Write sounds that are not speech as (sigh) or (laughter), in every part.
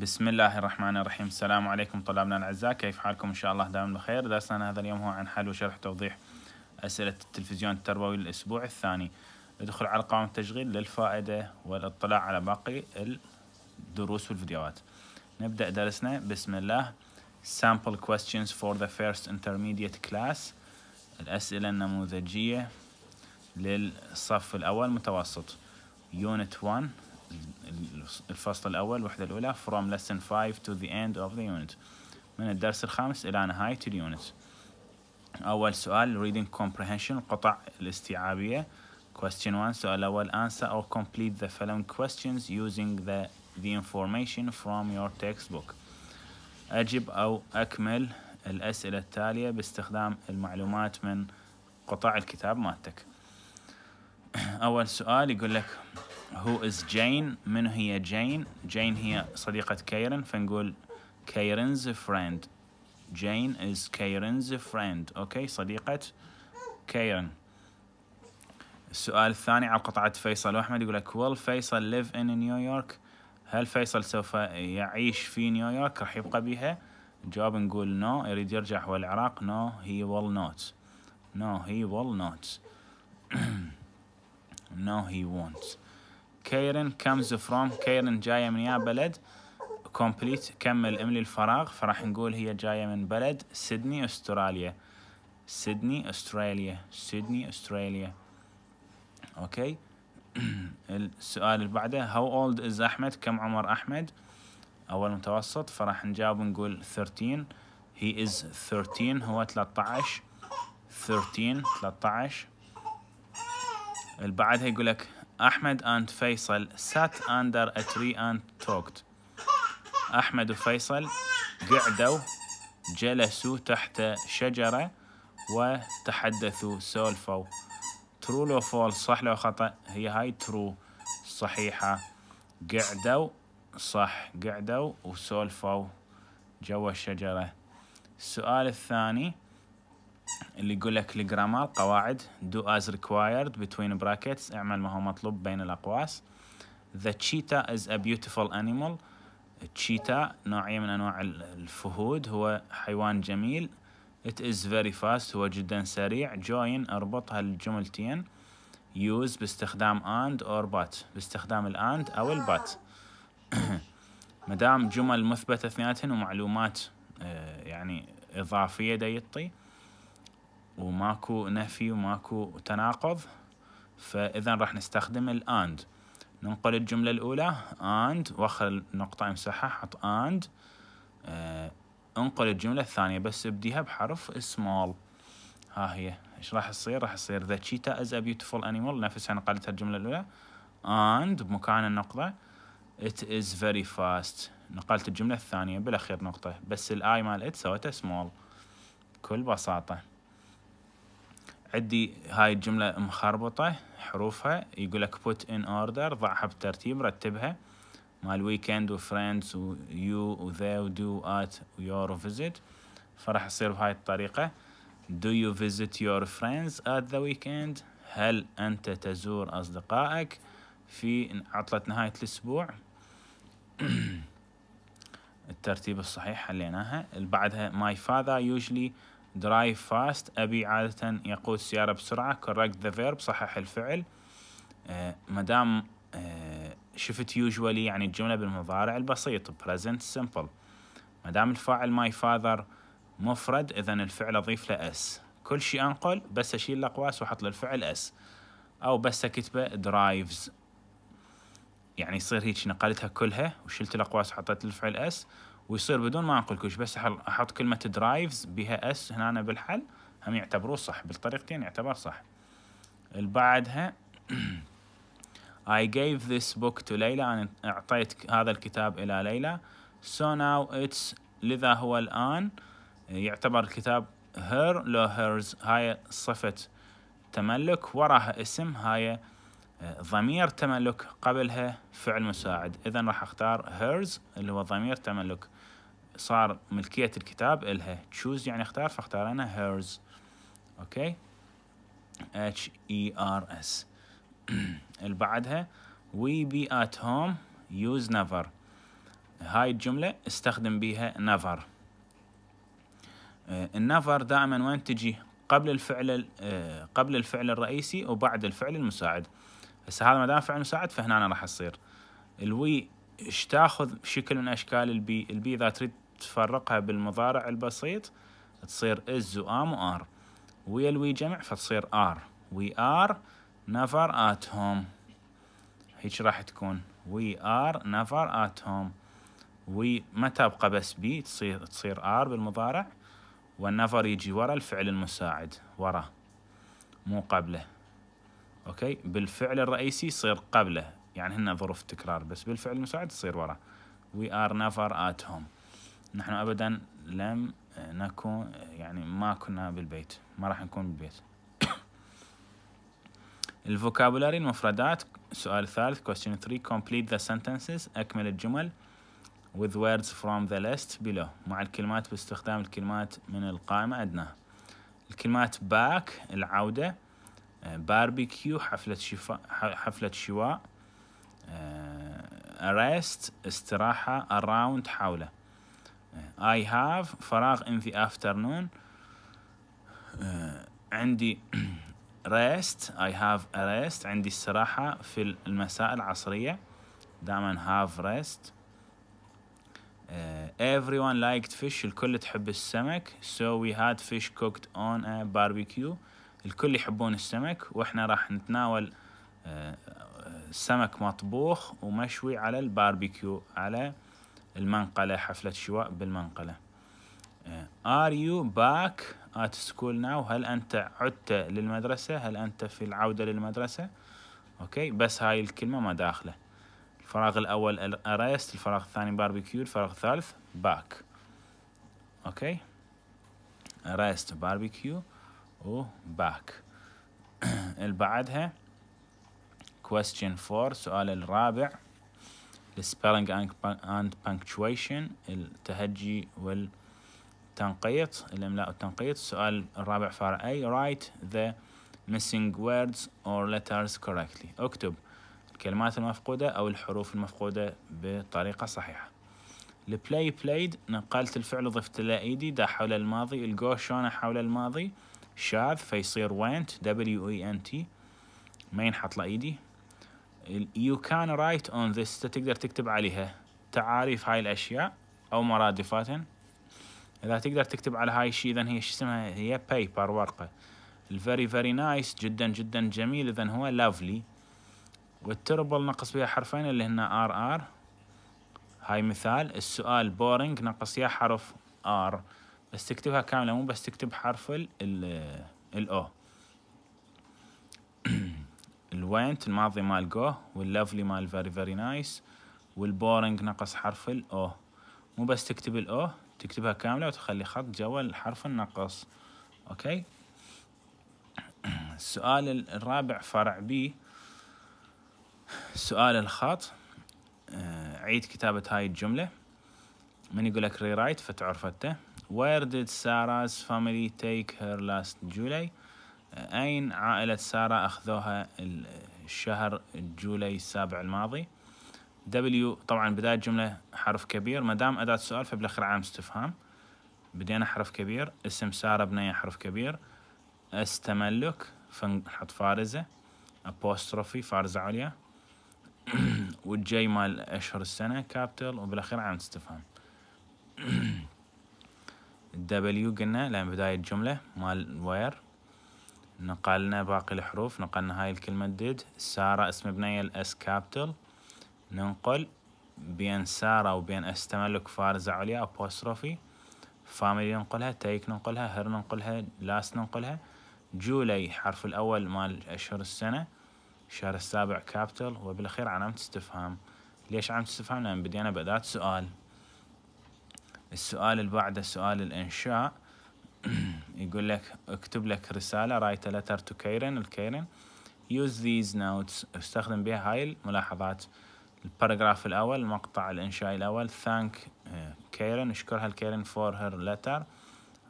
بسم الله الرحمن الرحيم السلام عليكم طلابنا الاعزاء كيف حالكم ان شاء الله دائما بخير درسنا هذا اليوم هو عن حل وشرح توضيح اسئله التلفزيون التربوي للاسبوع الثاني ادخل على قائمه التشغيل للفائده والاطلاع على باقي الدروس والفيديوهات نبدا درسنا بسم الله sample questions for the first intermediate class الاسئله النموذجيه للصف الاول متوسط unit 1 الفصل الأول الوحدة الأولى from lesson 5 to the end of the unit من الدرس الخامس إلى نهاية اليونت أول سؤال reading comprehension قطع الاستيعابية question 1 سؤال أول answer or complete the following questions using the, the information from your textbook أجب أو أكمل الأسئلة التالية باستخدام المعلومات من قطع الكتاب مالتك أول سؤال يقول لك هو از جين من هي جين جين هي صديقة كيرن فنقول كيرنز فريند جين از كيرنز فريند اوكي صديقة كيرن السؤال الثاني على قطعة فيصل وأحمد يقول لك ويل فيصل ليف ان نيويورك هل فيصل سوف يعيش في نيويورك راح يبقى بها الجواب نقول نو no. يريد يرجع هو العراق نو هي ويل نوت نو هي ويل نوت نو هي وونت كيرن كمز فروم كيرن جاية من يا بلد كومبليت كمل املي الفراغ فراح نقول هي جاية من بلد سيدني استراليا سيدني استراليا سيدني استراليا اوكي (clears throat) السؤال اللي بعده how old is احمد كم عمر احمد اول متوسط فراح نجاوب نقول 13 he is 13 هو 13 13 13 اللي بعدها يقول لك أحمد and فيصل sat under a tree and talked أحمد وفيصل قعدوا جلسوا تحت شجرة وتحدثوا سولفوا true لو false صح لو خطأ هي هاي true صحيحة قعدوا صح قعدوا وسولفوا جوا الشجرة السؤال الثاني اللي يقول لك الجرامر قواعد do as required between brackets اعمل ما هو مطلوب بين الأقواس the cheetah is a beautiful animal cheetah نوعية من أنواع الفهود هو حيوان جميل it is very fast هو جدا سريع join اربط هالجملتين use باستخدام and or but باستخدام ال and أو ال but (coughs) مدام جمل مثبتة اثنيناتهن ومعلومات آه، يعني إضافية دا يطي وماكو نفي وماكو تناقض فإذا راح نستخدم الأند ننقل الجملة الأولى and وخر النقطه امسحها حط and آه انقل الجملة الثانية بس ابديها بحرف small ها هي ايش راح يصير راح يصير the cheetah is a beautiful animal نفسها نقلتها الجملة الأولى and بمكان النقطة it is very fast نقلت الجملة الثانية بالأخير نقطة بس الآي مال ات سويته small بكل بساطة عندي هاي الجملة مخربطة حروفها يقول لك put in order ضعها بالترتيب رتبها مال ويكند وفريندز ويو وذي ودو ات your visit فراح يصير بهاي الطريقة Do you visit your friends at the weekend؟ هل أنت تزور أصدقائك في عطلة نهاية الأسبوع؟ (clears throat) الترتيب الصحيح حليناها بعدها my father usually drive fast أبي عادة يقود السيارة بسرعة correct the verb صحح الفعل آه، مدام آه، شفت usually يعني الجملة بالمضارع البسيط present simple مدام الفاعل my father مفرد إذا الفعل أضيف له s كل شيء أنقل بس أشيل الأقواس وأحط للفعل s أو بس أكتبه drives يعني يصير هيك نقلتها كلها وشلت الأقواس وحطيت الفعل s ويصير بدون ما انقل كل شيء بس احط كلمه درايفز بها اس هنا أنا بالحل هم يعتبروه صح بالطريقتين يعتبر صح بعدها (clears throat) I gave this book to ليلى أنا أعطيت هذا الكتاب إلى ليلى so now it's لذا هو الآن يعتبر الكتاب her لو hers هاي صفة تملك وراها اسم هاي ضمير تملك قبلها فعل مساعد اذا راح اختار هيرز اللي هو ضمير تملك صار ملكية الكتاب إلها تشوز يعني اختار فاختار أنا هيرز أوكي اتش اي ار اس اللي بعدها we be at home use never هاي الجملة استخدم بيها never آه، النفر دائما وين تجي قبل الفعل آه، قبل الفعل الرئيسي وبعد الفعل المساعد هسه هذا ما دام فعل مساعد فهنا أنا راح اصير الوي ايش تاخذ شكل من اشكال البي البي اذا تريد تفرقها بالمضارع البسيط تصير از وام وار ويا الوي جمع فتصير ار وي ار نفر ات هوم هيك راح تكون وي ار نفر ات هوم وي ما تبقى بس بي تصير تصير ار بالمضارع والنفر يجي ورا الفعل المساعد ورا مو قبله اوكي بالفعل الرئيسي يصير قبله يعني هنا ظروف تكرار بس بالفعل المساعد يصير وراه وي ار نيفر ات هوم نحن ابدا لم نكون يعني ما كنا بالبيت ما راح نكون بالبيت (coughs) الفوكابولاري المفردات السؤال الثالث question 3 complete the sentences اكمل الجمل with words from the list below مع الكلمات باستخدام الكلمات من القائمة أدناها الكلمات back العودة باربيكيو حفلة شفاء حفلة شواء آه، arrest استراحة أراوند حوله آه، I have فراغ in the afternoon آه، عندي (clears throat) rest I have a rest عندي استراحة في المساء العصرية دائما have rest everyone liked fish الكل تحب السمك so we had fish cooked on a barbecue الكل يحبون السمك واحنا راح نتناول آه، آه، سمك مطبوخ ومشوي على الباربيكيو على المنقلة حفلة شواء بالمنقلة آه، Are you back at school now هل أنت عدت للمدرسة هل أنت في العودة للمدرسة أوكي بس هاي الكلمة ما داخلة الفراغ الأول أرست الفراغ الثاني باربيكيو الفراغ الثالث باك أوكي أرست باربيكيو وباك (clears throat) اللي بعدها question 4 سؤال الرابع spelling and punctuation التهجي والتنقيط الاملاء والتنقيط السؤال الرابع فار اي write the missing words or letters correctly اكتب الكلمات المفقودة او الحروف المفقودة بطريقة صحيحة البلاي بلايد نقلت الفعل وضفت له ايدي دا حول الماضي الجو شلونه حول الماضي شاذ فيصير went w e n t ما ينحط له ايدي you can write on this تقدر تكتب عليها تعاريف هاي الاشياء او مرادفات اذا تقدر تكتب على هاي الشيء اذا هي شو اسمها هي بيبر ورقه الفيري فيري نايس جدا جدا جميل اذا هو لافلي والتربل نقص بها حرفين اللي هن ار ار هاي مثال السؤال بورينج نقص يا حرف ار بس تكتبها كاملة مو بس تكتب حرف ال الأو (clears throat) الوينت الماضي مال جو واللافلي مال فيري فيري نايس والبورنج نقص حرف الأو مو بس تكتب الأو تكتبها كاملة وتخلي خط جوا الحرف النقص أوكي السؤال (clears throat) الرابع فرع بي سؤال الخط آه، عيد كتابة هاي الجملة من يقولك ري رايت فتعرفته Where did Sarah's family take her last July? أين عائلة سارة أخذوها الشهر جولاي السابع الماضي؟ W طبعا بداية جملة حرف كبير ما دام أداة سؤال فبالأخير عام استفهام بدينا حرف كبير اسم سارة بنية حرف كبير استملك فنحط فارزة apostrophe فارزة عليا (clears throat) والجي مال أشهر السنة كابتل وبالأخير عام استفهام (clears throat) دبليو قلنا لان بداية جملة مال وير نقلنا باقي الحروف نقلنا هاي الكلمة ديد سارة اسم بنية الاس كابتل ننقل بين سارة وبين اس تملك فارزة عليا ابوستروفي فاميلي ننقلها تيك ننقلها هر ننقلها لاس ننقلها جولي حرف الأول مال أشهر السنة الشهر السابع كابتل وبالأخير علامة استفهام ليش علامة استفهام لأن بدينا بأداة سؤال السؤال اللي بعده سؤال الإنشاء (clears throat) يقول لك اكتب لك رسالة رايت لتر تو كيرن الكيرن use these notes استخدم بها هاي الملاحظات الباراجراف الأول المقطع الإنشائي الأول thank كيرن اشكرها الكيرن for her letter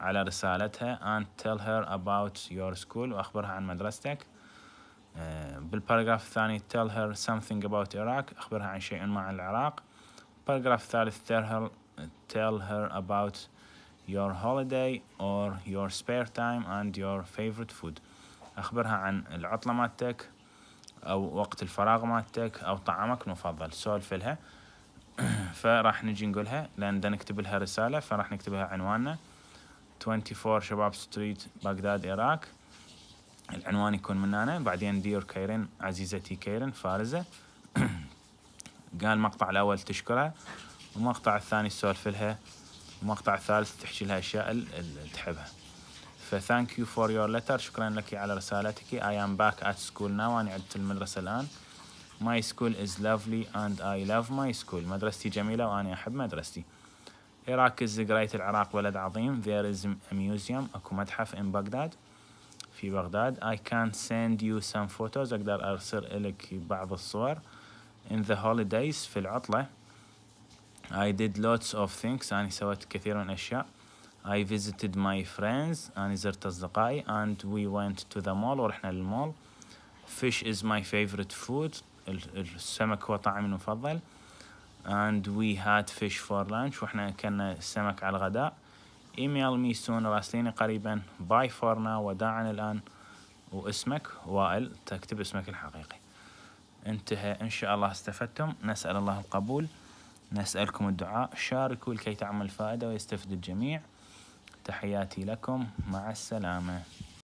على رسالتها and tell her about your school وأخبرها عن مدرستك uh, بالباراجراف الثاني tell her something about Iraq أخبرها عن شيء ما عن العراق الباراجراف الثالث tell her tell her about your holiday or your spare time and your favorite food أخبرها عن العطلة مالتك أو وقت الفراغ مالتك أو طعامك المفضل سولف لها (clears throat) فراح نجي نقولها لأن دا نكتب لها رسالة فراح نكتبها عنواننا 24 شباب ستريت بغداد إيراك العنوان يكون من هنا بعدين ديور كيرن عزيزتي كيرن فارزة (clears throat) قال المقطع الأول تشكرها المقطع الثاني تسولف لها المقطع الثالث تحكي لها اشياء اللي تحبها فثانك يو فور يور لتر شكرا لك على رسالتك اي ام باك ات سكول ناو انا عدت المدرسه الان ماي سكول از لافلي اند اي لاف ماي سكول مدرستي جميله وانا احب مدرستي العراق از great العراق بلد عظيم there is a museum اكو متحف ان بغداد في بغداد I can send you some photos اقدر ارسل لك بعض الصور in the holidays في العطله I did lots of things أنا يعني سويت كثير من أشياء I visited my friends أنا يعني زرت أصدقائي and we went to the mall ورحنا للمول fish is my favorite food السمك هو طعامي المفضل and we had fish for lunch واحنا اكلنا السمك على الغداء email me soon راسليني قريبا bye for now وداعا الآن واسمك وائل تكتب اسمك الحقيقي انتهى ان شاء الله استفدتم نسأل الله القبول نسألكم الدعاء شاركوا لكي تعمل فائدة ويستفد الجميع تحياتي لكم مع السلامة